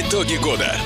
Итоги года.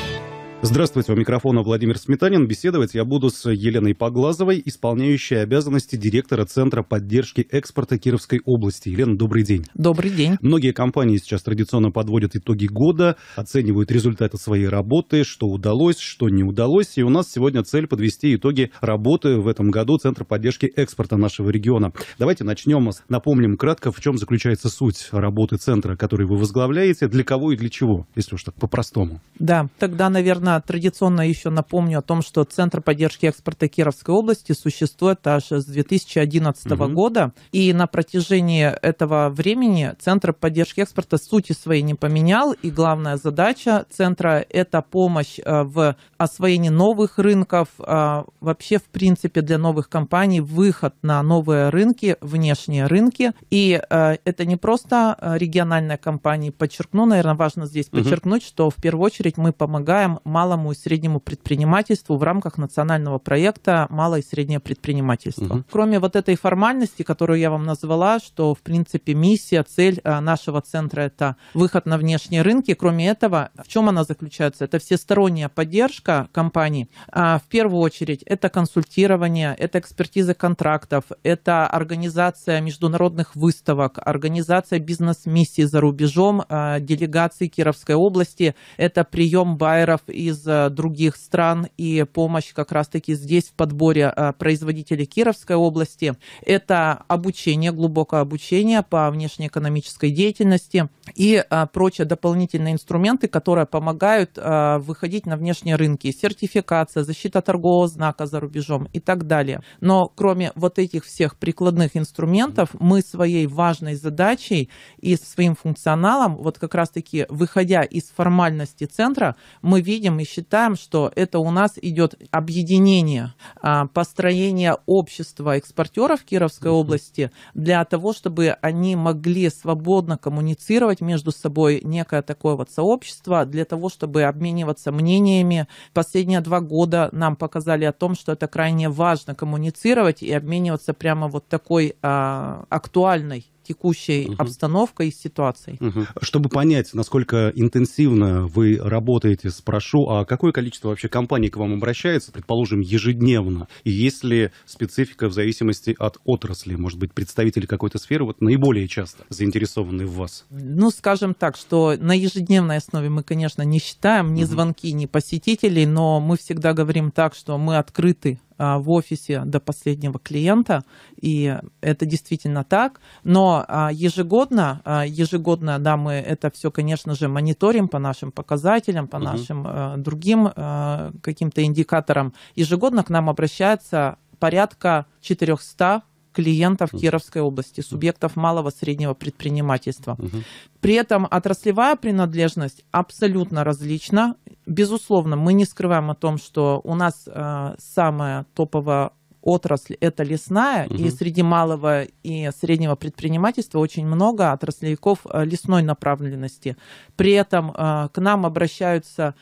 Здравствуйте, у микрофона Владимир Сметанин. Беседовать я буду с Еленой Поглазовой, исполняющей обязанности директора Центра поддержки экспорта Кировской области. Елена, добрый день. Добрый день. Многие компании сейчас традиционно подводят итоги года, оценивают результаты своей работы, что удалось, что не удалось. И у нас сегодня цель подвести итоги работы в этом году Центра поддержки экспорта нашего региона. Давайте начнем. Напомним кратко, в чем заключается суть работы Центра, который вы возглавляете, для кого и для чего, если уж так по-простому. Да, тогда, наверное, традиционно еще напомню о том, что Центр поддержки экспорта Кировской области существует аж с 2011 угу. года. И на протяжении этого времени Центр поддержки экспорта сути своей не поменял. И главная задача Центра – это помощь э, в освоении новых рынков, э, вообще, в принципе, для новых компаний выход на новые рынки, внешние рынки. И э, это не просто региональная компания. Подчеркну, наверное, важно здесь подчеркнуть, угу. что в первую очередь мы помогаем малым малому и среднему предпринимательству в рамках национального проекта «Малое и среднее предпринимательство». Угу. Кроме вот этой формальности, которую я вам назвала, что, в принципе, миссия, цель э, нашего центра – это выход на внешние рынки. Кроме этого, в чем она заключается? Это всесторонняя поддержка компаний. А в первую очередь, это консультирование, это экспертиза контрактов, это организация международных выставок, организация бизнес-миссий за рубежом, а, делегации Кировской области, это прием байеров и из э, других стран и помощь как раз-таки здесь в подборе э, производителей Кировской области. Это обучение, глубокое обучение по внешнеэкономической деятельности и э, прочие дополнительные инструменты, которые помогают выходить на внешние рынки. Сертификация, защита торгового знака за рубежом и так далее. Но кроме вот этих всех прикладных инструментов, мы своей важной задачей и своим функционалом, вот как раз-таки выходя из формальности центра, мы видим, мы считаем, что это у нас идет объединение, а, построение общества экспортеров Кировской области для того, чтобы они могли свободно коммуницировать между собой некое такое вот сообщество, для того, чтобы обмениваться мнениями. Последние два года нам показали о том, что это крайне важно коммуницировать и обмениваться прямо вот такой а, актуальной текущей угу. обстановкой и ситуацией. Угу. Чтобы понять, насколько интенсивно вы работаете, спрошу, а какое количество вообще компаний к вам обращается, предположим, ежедневно? И есть ли специфика в зависимости от отрасли? Может быть, представители какой-то сферы вот наиболее часто заинтересованы в вас? Ну, скажем так, что на ежедневной основе мы, конечно, не считаем ни угу. звонки, ни посетителей, но мы всегда говорим так, что мы открыты а, в офисе до последнего клиента, и это действительно так. Но а, ежегодно, а, ежегодно, да, мы это все, конечно же, мониторим по нашим показателям, по угу. нашим другим каким-то индикаторам. Ежегодно к нам обращается порядка 400 клиентов Кировской области, субъектов малого среднего предпринимательства. Угу. При этом отраслевая принадлежность абсолютно различна Безусловно, мы не скрываем о том, что у нас э, самая топовая отрасль – это лесная, угу. и среди малого и среднего предпринимательства очень много отраслевиков э, лесной направленности. При этом э, к нам обращаются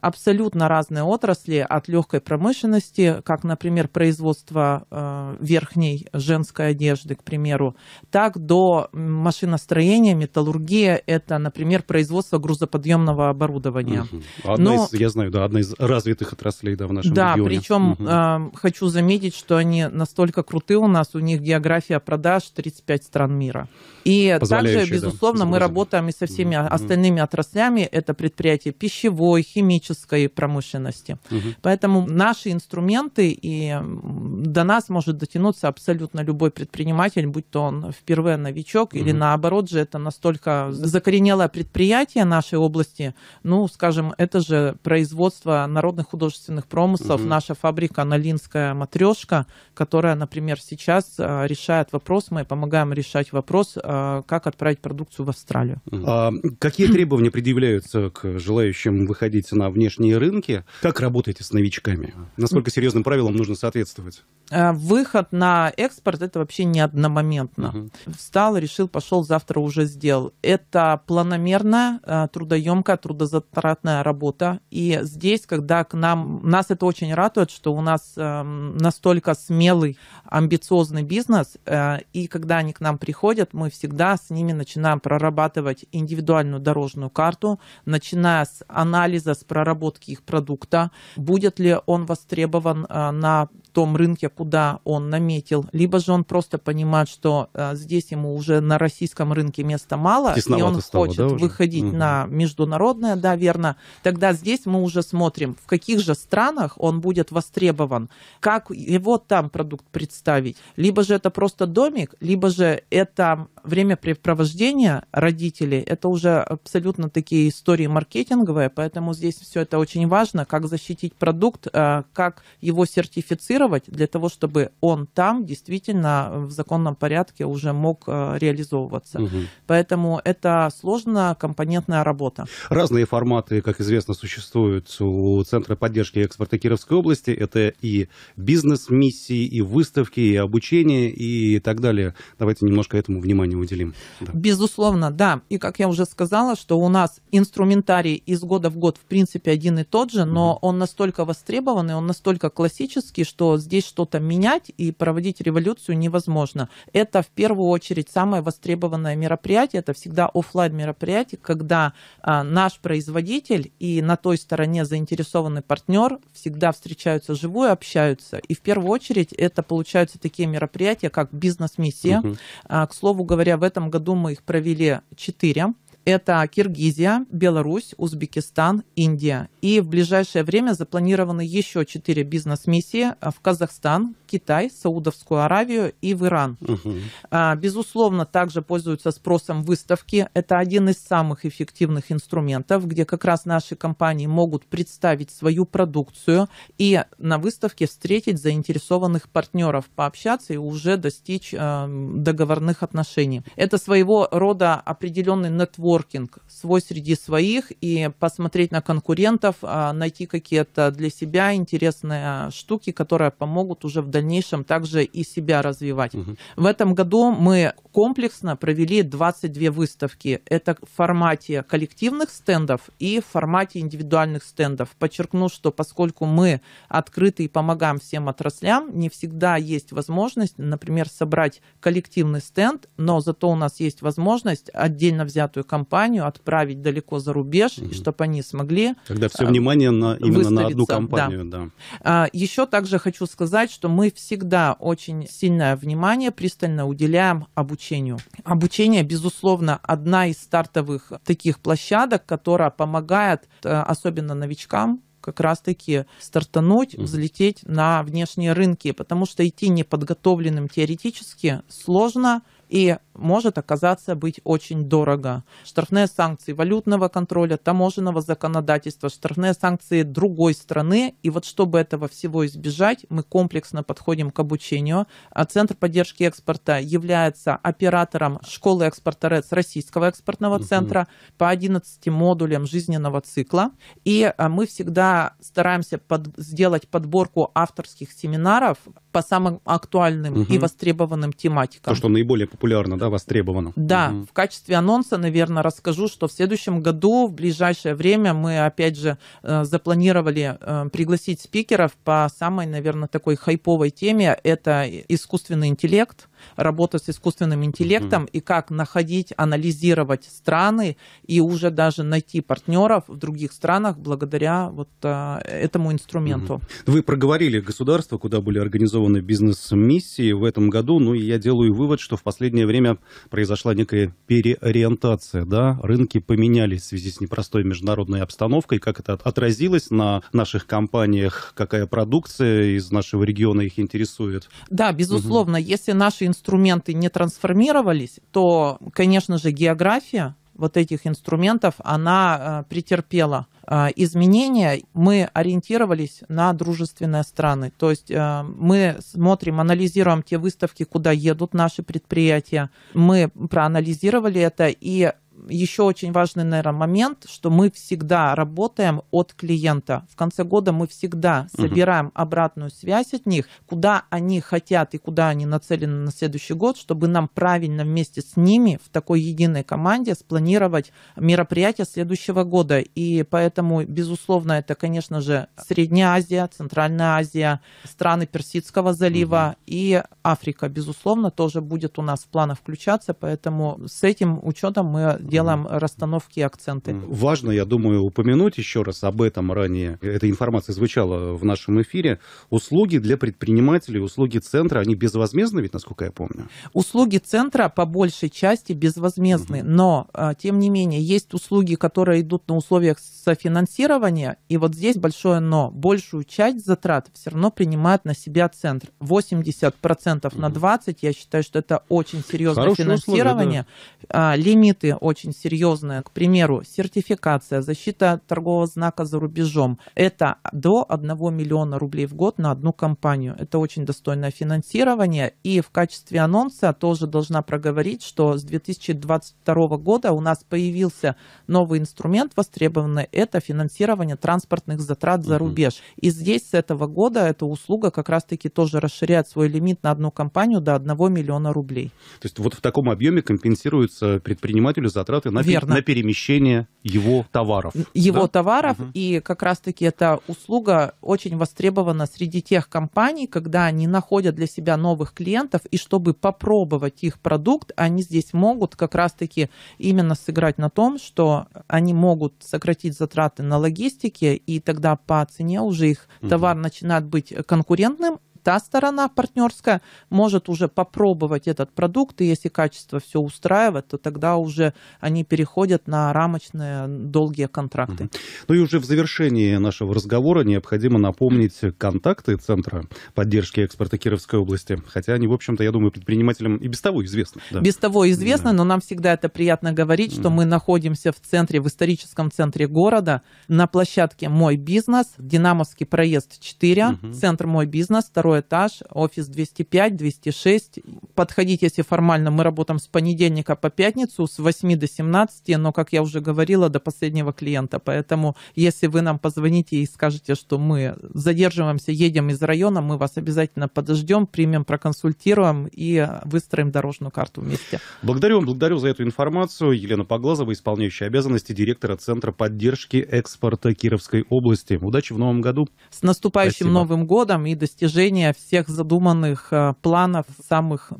абсолютно разные отрасли, от легкой промышленности, как, например, производство э, верхней женской одежды, к примеру, так до машиностроения, металлургия, это, например, производство грузоподъемного оборудования. Угу. Одна Но, из, я знаю, да, одна из развитых отраслей да, в нашем да, регионе. Да, причем угу. Э, хочу заметить, что они настолько крутые у нас, у них география продаж 35 стран мира. И также, безусловно, да, мы работаем и со всеми угу. остальными отраслями, это предприятие пищевой, химической, химической промышленности. Угу. Поэтому наши инструменты и до нас может дотянуться абсолютно любой предприниматель, будь то он впервые новичок угу. или наоборот же это настолько закоренелое предприятие нашей области, ну, скажем, это же производство народных художественных промыслов, угу. наша фабрика Налинская матрешка, которая, например, сейчас а, решает вопрос, мы помогаем решать вопрос, а, как отправить продукцию в Австралию. А какие требования предъявляются к желающим выходить на внешний внешние рынки. Как работаете с новичками? Насколько серьезным правилам нужно соответствовать? Э, выход на экспорт это вообще не одномоментно. Угу. Встал, решил, пошел, завтра уже сделал. Это планомерная, э, трудоемкая, трудозатратная работа. И здесь, когда к нам, нас это очень радует, что у нас эм, настолько смелый, амбициозный бизнес, э, и когда они к нам приходят, мы всегда с ними начинаем прорабатывать индивидуальную дорожную карту, начиная с анализа, с проработки их продукта, будет ли он востребован на том рынке, куда он наметил, либо же он просто понимает, что э, здесь ему уже на российском рынке места мало, Тесновато и он стало, хочет да, выходить угу. на международное, да, верно, тогда здесь мы уже смотрим, в каких же странах он будет востребован, как его там продукт представить. Либо же это просто домик, либо же это времяпрепровождение родителей, это уже абсолютно такие истории маркетинговые, поэтому здесь все это очень важно, как защитить продукт, э, как его сертифицировать, регулировать для того, чтобы он там действительно в законном порядке уже мог э, реализовываться. Угу. Поэтому это сложная компонентная работа. Разные форматы, как известно, существуют у Центра поддержки экспорта Кировской области. Это и бизнес-миссии, и выставки, и обучение, и так далее. Давайте немножко этому внимание уделим. Да. Безусловно, да. И как я уже сказала, что у нас инструментарий из года в год в принципе один и тот же, но угу. он настолько востребованный, он настолько классический, что здесь что-то менять и проводить революцию невозможно. Это в первую очередь самое востребованное мероприятие, это всегда офлайн мероприятие, когда а, наш производитель и на той стороне заинтересованный партнер всегда встречаются живую, общаются. И в первую очередь это получаются такие мероприятия, как бизнес-миссия. Угу. А, к слову говоря, в этом году мы их провели четыре. Это Киргизия, Беларусь, Узбекистан, Индия. И в ближайшее время запланированы еще четыре бизнес-миссии э, в Казахстан, Китай, Саудовскую Аравию и в Иран. Угу. Безусловно, также пользуются спросом выставки. Это один из самых эффективных инструментов, где как раз наши компании могут представить свою продукцию и на выставке встретить заинтересованных партнеров, пообщаться и уже достичь эм, договорных отношений. Это своего рода определенный нетворк нетворкинг свой среди своих и посмотреть на конкурентов, а, найти какие-то для себя интересные штуки, которые помогут уже в дальнейшем также и себя развивать. Угу. В этом году мы комплексно провели 22 выставки. Это в формате коллективных стендов и в формате индивидуальных стендов. Подчеркну, что поскольку мы открыты и помогаем всем отраслям, не всегда есть возможность, например, собрать коллективный стенд, но зато у нас есть возможность отдельно взятую команду компанию отправить далеко за рубеж, угу. и чтобы они смогли... Когда все э, внимание на, именно на одну компанию. Да. Да. А, Еще также хочу сказать, что мы всегда очень сильное внимание пристально уделяем обучению. Обучение, безусловно, одна из стартовых таких площадок, которая помогает э, особенно новичкам как раз-таки стартануть, взлететь на внешние рынки, потому что идти неподготовленным теоретически сложно, и может оказаться быть очень дорого. Штрафные санкции валютного контроля, таможенного законодательства, штрафные санкции другой страны. И вот чтобы этого всего избежать, мы комплексно подходим к обучению. А Центр поддержки экспорта является оператором школы экспорта РЭЦ Российского экспортного центра угу. по 11 модулям жизненного цикла. И а, мы всегда стараемся под, сделать подборку авторских семинаров по самым актуальным угу. и востребованным тематикам. То, что наиболее популярно, да, востребовано. Да, угу. в качестве анонса, наверное, расскажу, что в следующем году, в ближайшее время, мы опять же э, запланировали э, пригласить спикеров по самой, наверное, такой хайповой теме. Это искусственный интеллект работать с искусственным интеллектом mm-hmm. и как находить, анализировать страны и уже даже найти партнеров в других странах благодаря вот а, этому инструменту. Mm-hmm. Вы проговорили государство, куда были организованы бизнес-миссии в этом году, ну и я делаю вывод, что в последнее время произошла некая переориентация, да, рынки поменялись в связи с непростой международной обстановкой, как это отразилось на наших компаниях, какая продукция из нашего региона их интересует? Да, безусловно, угу. если наши инструменты не трансформировались, то, конечно же, география вот этих инструментов, она э, претерпела э, изменения. Мы ориентировались на дружественные страны. То есть э, мы смотрим, анализируем те выставки, куда едут наши предприятия. Мы проанализировали это и еще очень важный, наверное, момент, что мы всегда работаем от клиента. В конце года мы всегда угу. собираем обратную связь от них, куда они хотят и куда они нацелены на следующий год, чтобы нам правильно вместе с ними в такой единой команде спланировать мероприятия следующего года. И поэтому, безусловно, это, конечно же, Средняя Азия, Центральная Азия, страны Персидского залива угу. и Африка, безусловно, тоже будет у нас в планах включаться, поэтому с этим учетом мы делом расстановки акценты. Важно, я думаю, упомянуть еще раз об этом ранее. Эта информация звучала в нашем эфире. Услуги для предпринимателей, услуги центра, они безвозмездны ведь, насколько я помню? Услуги центра по большей части безвозмездны, угу. но, а, тем не менее, есть услуги, которые идут на условиях софинансирования, и вот здесь большое но. Большую часть затрат все равно принимает на себя центр. 80% угу. на 20, я считаю, что это очень серьезное Хорошие финансирование. Условия, да. А, лимиты очень очень серьезная, к примеру, сертификация, защита торгового знака за рубежом, это до 1 миллиона рублей в год на одну компанию. Это очень достойное финансирование. И в качестве анонса тоже должна проговорить, что с 2022 года у нас появился новый инструмент востребованный. Это финансирование транспортных затрат за рубеж. И здесь с этого года эта услуга как раз-таки тоже расширяет свой лимит на одну компанию до 1 миллиона рублей. То есть вот в таком объеме компенсируется предпринимателю затраты затраты на, Верно. на перемещение его товаров. Его да? товаров, угу. и как раз-таки эта услуга очень востребована среди тех компаний, когда они находят для себя новых клиентов, и чтобы попробовать их продукт, они здесь могут как раз-таки именно сыграть на том, что они могут сократить затраты на логистике, и тогда по цене уже их угу. товар начинает быть конкурентным, та сторона партнерская может уже попробовать этот продукт, и если качество все устраивает, то тогда уже они переходят на рамочные долгие контракты. Угу. Ну и уже в завершении нашего разговора необходимо напомнить контакты Центра поддержки экспорта Кировской области, хотя они, в общем-то, я думаю, предпринимателям и без того известны. Да. Без того известны, да. но нам всегда это приятно говорить, что угу. мы находимся в центре, в историческом центре города, на площадке «Мой бизнес», Динамовский проезд 4, угу. центр «Мой бизнес», второй второй этаж, офис 205, 206. подходите если формально, мы работаем с понедельника по пятницу с 8 до 17, но, как я уже говорила, до последнего клиента. Поэтому, если вы нам позвоните и скажете, что мы задерживаемся, едем из района, мы вас обязательно подождем, примем, проконсультируем и выстроим дорожную карту вместе. Благодарю, благодарю за эту информацию. Елена Поглазова, исполняющая обязанности директора Центра поддержки экспорта Кировской области. Удачи в новом году. С наступающим Спасибо. Новым годом и достижений исполнение всех задуманных э, планов, самых,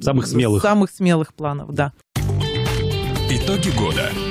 самых смелых. Самых смелых планов, да. Итоги года.